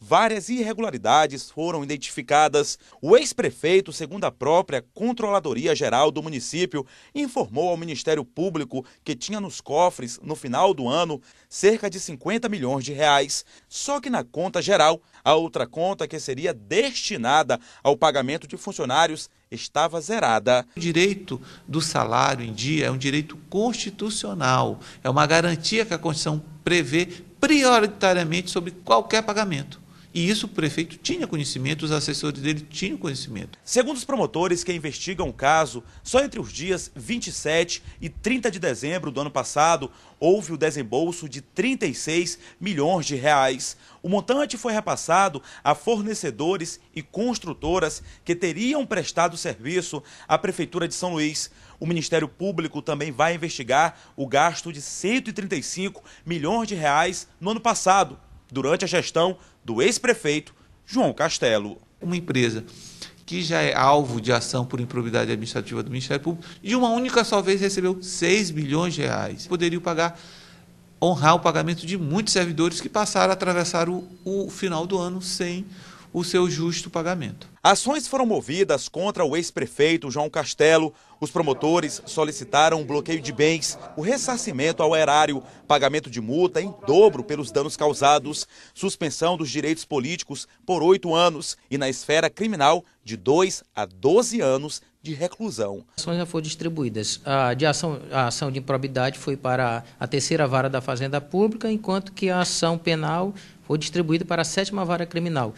várias irregularidades foram identificadas. O ex-prefeito, segundo a própria Controladoria Geral do município, informou ao Ministério Público que tinha nos cofres, no final do ano, cerca de 50 milhões de reais. Só que na conta geral, a outra conta que seria destinada ao pagamento de funcionários estava zerada. O direito do salário em dia é um direito constitucional, é uma garantia que a Constituição prevê prioritariamente sobre qualquer pagamento. E isso o prefeito tinha conhecimento, os assessores dele tinham conhecimento. Segundo os promotores que investigam o caso, só entre os dias 27 e 30 de dezembro do ano passado, houve o desembolso de 36 milhões de reais. O montante foi repassado a fornecedores e construtoras que teriam prestado serviço à Prefeitura de São Luís. O Ministério Público também vai investigar o gasto de 135 milhões de reais no ano passado durante a gestão do ex-prefeito João Castelo. Uma empresa que já é alvo de ação por improbidade administrativa do Ministério Público, de uma única só vez recebeu 6 bilhões de reais. poderia pagar, honrar o pagamento de muitos servidores que passaram a atravessar o, o final do ano sem o seu justo pagamento. Ações foram movidas contra o ex-prefeito João Castelo. Os promotores solicitaram um bloqueio de bens, o ressarcimento ao erário, pagamento de multa em dobro pelos danos causados, suspensão dos direitos políticos por oito anos e, na esfera criminal, de dois a doze anos de reclusão. As ações já foram distribuídas. A, de ação, a ação de improbidade foi para a terceira vara da Fazenda Pública, enquanto que a ação penal foi distribuída para a sétima vara criminal.